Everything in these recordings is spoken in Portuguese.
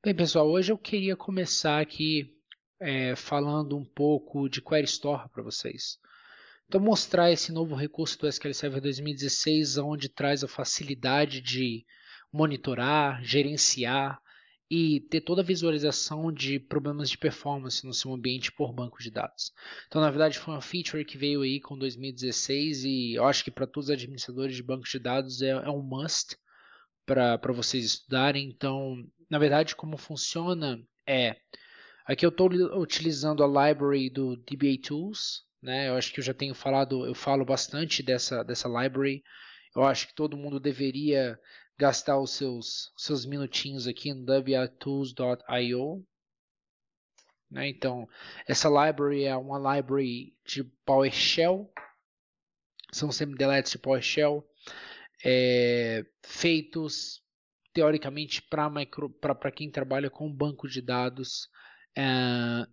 Bem, pessoal, hoje eu queria começar aqui é, falando um pouco de Query Store para vocês. Então, mostrar esse novo recurso do SQL Server 2016, onde traz a facilidade de monitorar, gerenciar e ter toda a visualização de problemas de performance no seu ambiente por banco de dados. Então, na verdade, foi uma feature que veio aí com 2016 e eu acho que para todos os administradores de bancos de dados é, é um must para vocês estudarem. Então, na verdade, como funciona é. Aqui eu estou utilizando a library do DBA Tools, né? Eu acho que eu já tenho falado, eu falo bastante dessa, dessa library. Eu acho que todo mundo deveria gastar os seus, seus minutinhos aqui no watools.io. Né? Então, essa library é uma library de PowerShell. São semi-deletes de PowerShell é, feitos teoricamente para quem trabalha com banco de dados é,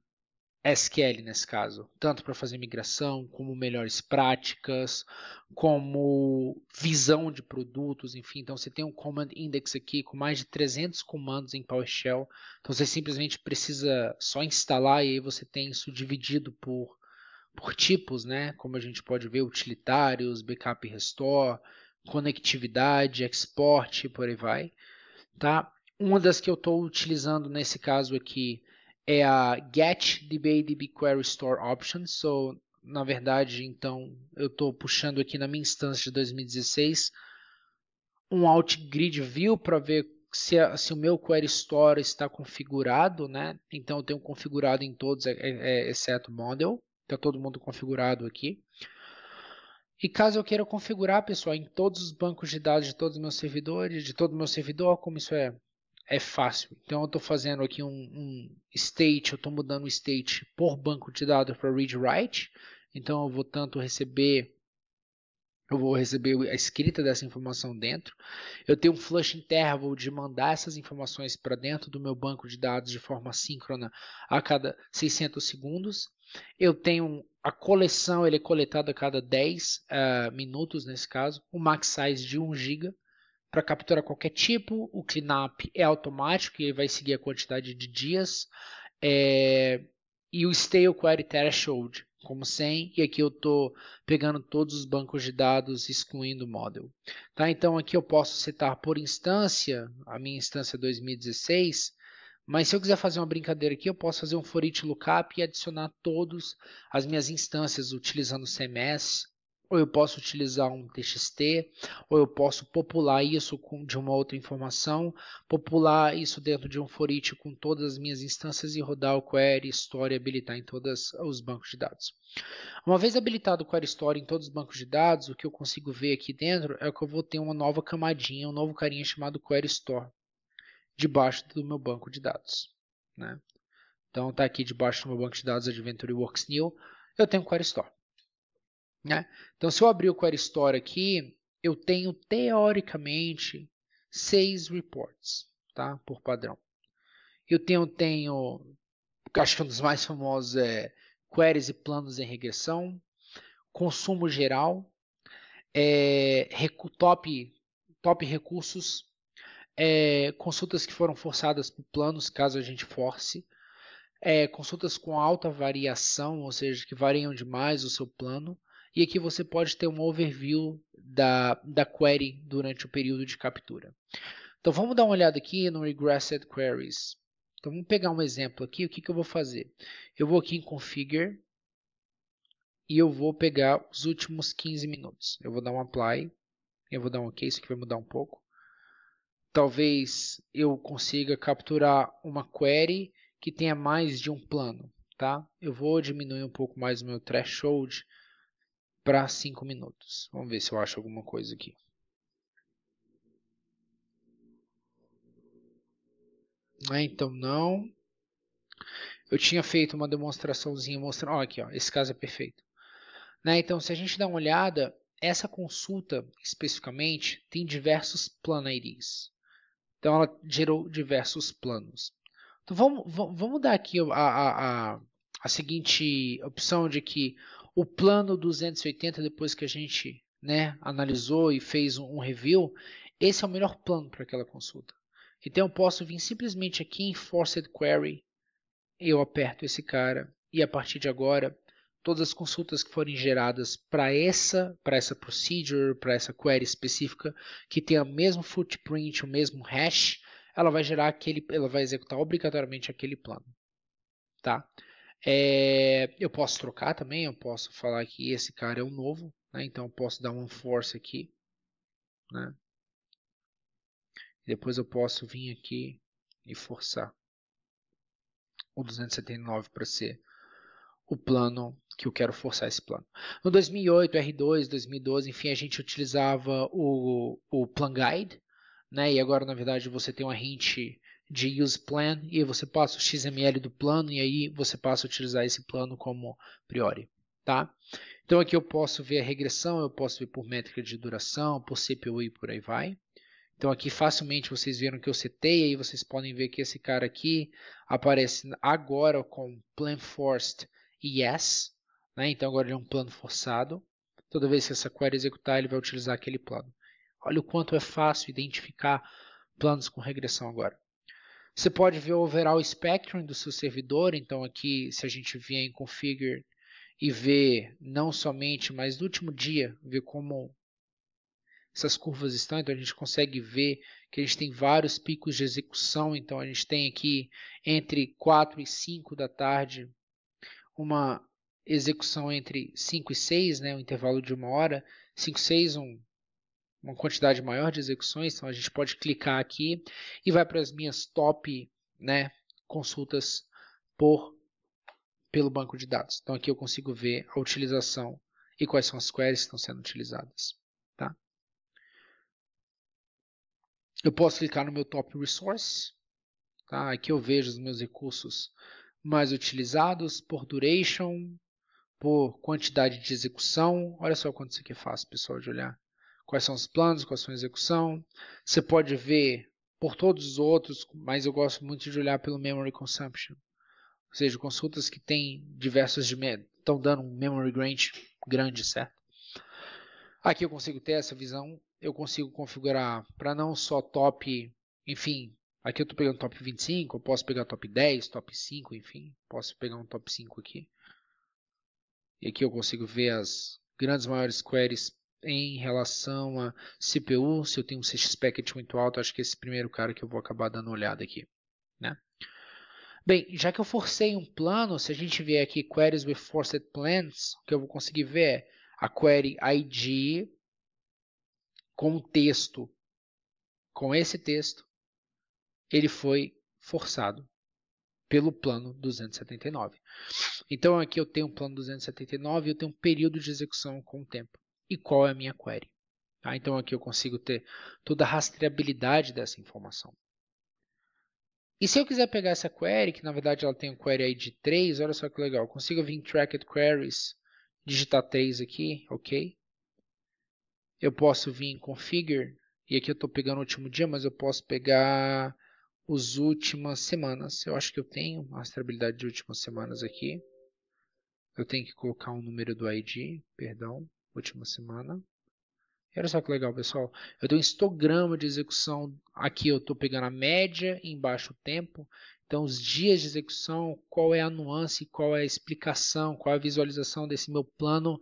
SQL nesse caso, tanto para fazer migração, como melhores práticas, como visão de produtos, enfim. Então você tem um command index aqui com mais de 300 comandos em PowerShell. Então você simplesmente precisa só instalar e aí você tem isso dividido por por tipos, né? Como a gente pode ver utilitários, backup restore, conectividade, export, por aí vai, tá? Uma das que eu estou utilizando nesse caso aqui é a get DBA query store So, na verdade, então eu estou puxando aqui na minha instância de 2016 um out grid view para ver se, se, o meu query store está configurado, né? Então eu tenho configurado em todos, é, é, é, exceto model. Está todo mundo configurado aqui. E caso eu queira configurar, pessoal, em todos os bancos de dados de todos os meus servidores, de todo o meu servidor, como isso é, é fácil. Então eu estou fazendo aqui um, um state, eu estou mudando o state por banco de dados para read-write. Então eu vou tanto receber eu vou receber a escrita dessa informação dentro. Eu tenho um flush interval de mandar essas informações para dentro do meu banco de dados de forma síncrona a cada 600 segundos. Eu tenho a coleção, ele é coletado a cada 10 uh, eh, minutos, nesse caso, o max size de 1 GB para capturar qualquer tipo. O cleanup é automático e vai seguir a quantidade de dias. É... E o stale query threshold como 100 e aqui eu estou pegando todos os bancos de dados excluindo o model. Tá? Então aqui eu posso setar por instância, a minha instância 2016, mas se eu quiser fazer uma brincadeira aqui, eu posso fazer um for each lookup e adicionar todas as minhas instâncias utilizando o CMS ou eu posso utilizar um TXT, ou eu posso popular isso com, de uma outra informação, popular isso dentro de um for each com todas as minhas instâncias e rodar o query store e habilitar em todos os bancos de dados. Uma vez habilitado o query store em todos os bancos de dados, o que eu consigo ver aqui dentro é que eu vou ter uma nova camadinha, um novo carinha chamado query store, debaixo do meu banco de dados. Né? Então está aqui debaixo do meu banco de dados Adventure Works New, eu tenho o query store. Né? Então, se eu abrir o Query Store aqui, eu tenho, teoricamente, seis reports tá? por padrão. Eu tenho, tenho, acho que um dos mais famosos é queries e planos em regressão, consumo geral, é, top, top recursos, é, consultas que foram forçadas por planos, caso a gente force, é, consultas com alta variação, ou seja, que variam demais o seu plano, e aqui você pode ter um overview da, da query durante o período de captura. Então vamos dar uma olhada aqui no Regressed Queries. Então vamos pegar um exemplo aqui. O que, que eu vou fazer? Eu vou aqui em Configure e eu vou pegar os últimos 15 minutos. Eu vou dar um Apply. Eu vou dar um OK. Isso aqui vai mudar um pouco. Talvez eu consiga capturar uma query que tenha mais de um plano. Tá? Eu vou diminuir um pouco mais o meu threshold para 5 minutos. Vamos ver se eu acho alguma coisa aqui. Ah, então não. Eu tinha feito uma demonstraçãozinha mostrando. Ó, aqui, ó, esse caso é perfeito. Né, então, se a gente dá uma olhada, essa consulta especificamente tem diversos plan Então, ela gerou diversos planos. Então, vamos, vamos dar aqui a, a, a, a seguinte opção de que o plano 280, depois que a gente né, analisou e fez um review, esse é o melhor plano para aquela consulta. Então eu posso vir simplesmente aqui em Forced Query, eu aperto esse cara e a partir de agora todas as consultas que forem geradas para essa, para essa procedure, para essa query específica, que tem o mesmo footprint, o mesmo hash, ela vai gerar aquele, ela vai executar obrigatoriamente aquele plano, tá? É, eu posso trocar também, eu posso falar que esse cara é o novo, né? então eu posso dar um force aqui. Né? Depois eu posso vir aqui e forçar o 279 para ser o plano que eu quero forçar esse plano. No 2008, R2, 2012, enfim, a gente utilizava o, o plan guide, né? E agora, na verdade, você tem uma hint de use plan e você passa o XML do plano e aí você passa a utilizar esse plano como priori, tá? Então aqui eu posso ver a regressão, eu posso ver por métrica de duração, por CPU e por aí vai. Então aqui facilmente vocês viram que eu setei, aí vocês podem ver que esse cara aqui aparece agora com plan forced yes, né? Então agora ele é um plano forçado. Toda vez que essa query executar, ele vai utilizar aquele plano. Olha o quanto é fácil identificar planos com regressão agora. Você pode ver o overall spectrum do seu servidor, então aqui se a gente vier em configure e ver não somente, mas no último dia, ver como essas curvas estão, então a gente consegue ver que a gente tem vários picos de execução, então a gente tem aqui entre 4 e 5 da tarde uma execução entre 5 e 6, né, um intervalo de uma hora, 5 e 6 um uma quantidade maior de execuções, então a gente pode clicar aqui e vai para as minhas top né, consultas por pelo banco de dados. Então aqui eu consigo ver a utilização e quais são as queries que estão sendo utilizadas. Tá? Eu posso clicar no meu top resource. Tá? Aqui eu vejo os meus recursos mais utilizados por duration, por quantidade de execução. Olha só quanto isso aqui é fácil, pessoal, de olhar quais são os planos, quais são a execução. Você pode ver por todos os outros, mas eu gosto muito de olhar pelo memory consumption. Ou seja, consultas que têm diversas estão dando um memory grant grande, certo? Aqui eu consigo ter essa visão, eu consigo configurar para não só top, enfim, aqui eu estou pegando top 25, eu posso pegar top 10, top 5, enfim, posso pegar um top 5 aqui. E aqui eu consigo ver as grandes maiores queries em relação a CPU, se eu tenho um CX-Packet muito alto, acho que esse primeiro cara que eu vou acabar dando uma olhada aqui. Né? Bem, já que eu forcei um plano, se a gente vier aqui Queries with Forced Plans, o que eu vou conseguir ver é a query ID com o texto, com esse texto, ele foi forçado pelo plano 279. Então aqui eu tenho um plano 279 e eu tenho um período de execução com o tempo e qual é a minha query. Tá? Então aqui eu consigo ter toda a rastreabilidade dessa informação. E se eu quiser pegar essa query, que na verdade ela tem um query ID 3, olha só que legal, eu consigo vir em Tracked Queries, digitar 3 aqui, ok. Eu posso vir em Configure, e aqui eu estou pegando o último dia, mas eu posso pegar as últimas semanas. Eu acho que eu tenho a rastreabilidade de últimas semanas aqui. Eu tenho que colocar o um número do ID, perdão última semana. E olha só que legal, pessoal. Eu tenho um histograma de execução. Aqui eu estou pegando a média embaixo o tempo. Então, os dias de execução, qual é a nuance, qual é a explicação, qual é a visualização desse meu plano,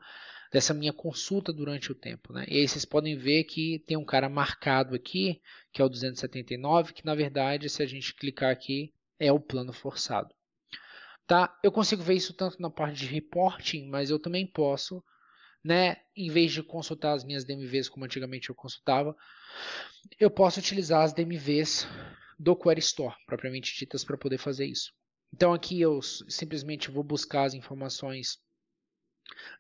dessa minha consulta durante o tempo. Né? E aí vocês podem ver que tem um cara marcado aqui, que é o 279, que na verdade, se a gente clicar aqui, é o plano forçado. Tá? Eu consigo ver isso tanto na parte de reporting, mas eu também posso né? Em vez de consultar as minhas DMVs como antigamente eu consultava, eu posso utilizar as DMVs do Query Store, propriamente ditas, para poder fazer isso. Então aqui eu simplesmente vou buscar as informações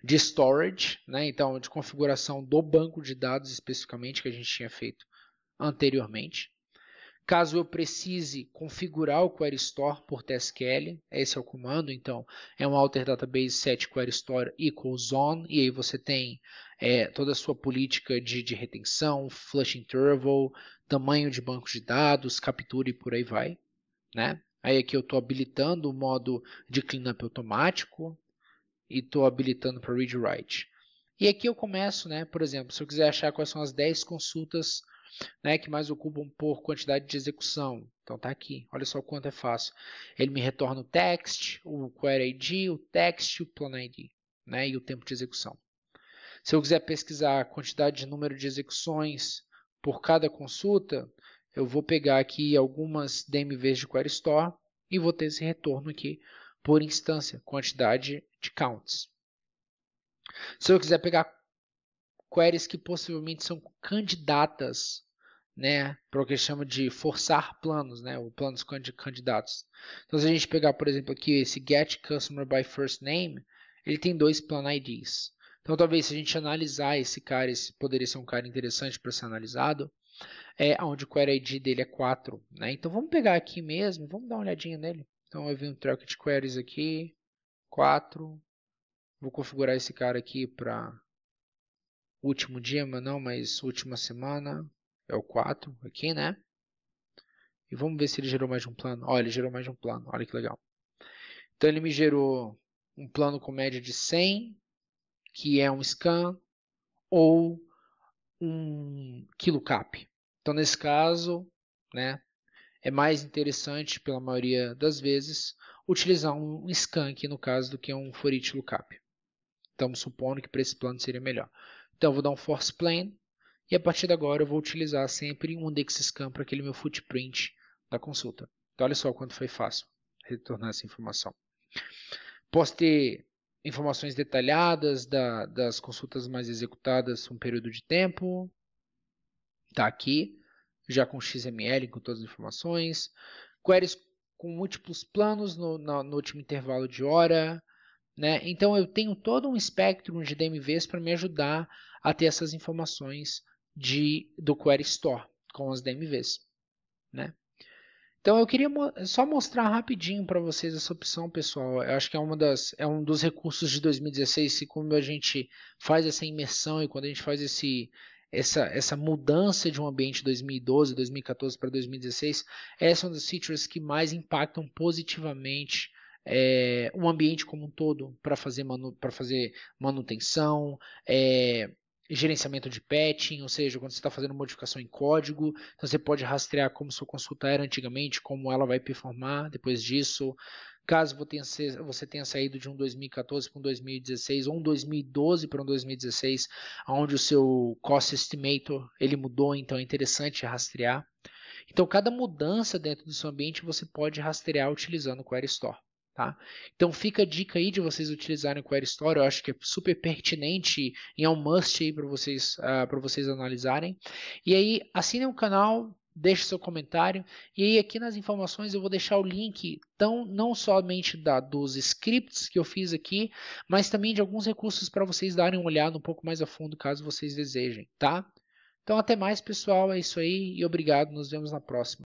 de storage, né? então de configuração do banco de dados especificamente que a gente tinha feito anteriormente. Caso eu precise configurar o Query Store por TSQL, esse é o comando, então é um alter database set query store equals on, e aí você tem é, toda a sua política de, de retenção, flush interval, tamanho de banco de dados, captura e por aí vai. Né? Aí aqui eu estou habilitando o modo de cleanup automático e estou habilitando para read write. E aqui eu começo, né, por exemplo, se eu quiser achar quais são as 10 consultas né, que mais ocupam por quantidade de execução. Então está aqui, olha só quanto é fácil. Ele me retorna o text, o query ID, o text, o plan ID né, e o tempo de execução. Se eu quiser pesquisar a quantidade de número de execuções por cada consulta, eu vou pegar aqui algumas DMVs de Query Store e vou ter esse retorno aqui por instância, quantidade de counts. Se eu quiser pegar queries que possivelmente são candidatas né, para o que chama de forçar planos, né, ou planos candidatos. Então, se a gente pegar, por exemplo, aqui esse get customer by first name, ele tem dois plan IDs. Então, talvez se a gente analisar esse cara, esse poderia ser um cara interessante para ser analisado, é onde o query ID dele é 4, né? Então, vamos pegar aqui mesmo, vamos dar uma olhadinha nele. Então, eu vi um track de queries aqui, 4. Vou configurar esse cara aqui para último dia, mas não, mas última semana é o 4 aqui, né? E vamos ver se ele gerou mais um plano. Olha, ele gerou mais um plano. Olha que legal. Então ele me gerou um plano com média de 100, que é um scan ou um cap. Então nesse caso, né, é mais interessante pela maioria das vezes utilizar um scan aqui no caso do que um for lookup. Estamos supondo que para esse plano seria melhor. Então eu vou dar um force plane e a partir de agora eu vou utilizar sempre um DexScan para aquele meu footprint da consulta. Então olha só quanto foi fácil retornar essa informação. Posso ter informações detalhadas da, das consultas mais executadas, um período de tempo, está aqui, já com XML, com todas as informações. Queries com múltiplos planos no, no, no último intervalo de hora. Né? Então eu tenho todo um espectro de DMVs para me ajudar a ter essas informações de, do Query Store com as DMVs. Né? Então eu queria mo só mostrar rapidinho para vocês essa opção, pessoal. Eu acho que é, uma das, é um dos recursos de 2016, e como a gente faz essa imersão e quando a gente faz esse, essa, essa mudança de um ambiente 2012, 2014 para 2016, essa é uma das features que mais impactam positivamente é, um ambiente como um todo para fazer, manu fazer manutenção, é, gerenciamento de patching, ou seja, quando você está fazendo modificação em código, então você pode rastrear como sua consulta era antigamente, como ela vai performar depois disso. Caso você tenha saído de um 2014 para um 2016 ou um 2012 para um 2016, onde o seu cost estimator ele mudou, então é interessante rastrear. Então, cada mudança dentro do seu ambiente você pode rastrear utilizando o Query Store. Tá? Então fica a dica aí de vocês utilizarem o Query Store, eu acho que é super pertinente e é um must aí para vocês, uh, vocês analisarem. E aí, assinem o canal, deixe seu comentário. E aí aqui nas informações eu vou deixar o link tão, não somente da, dos scripts que eu fiz aqui, mas também de alguns recursos para vocês darem uma olhada um pouco mais a fundo caso vocês desejem, tá? Então até mais pessoal, é isso aí e obrigado, nos vemos na próxima.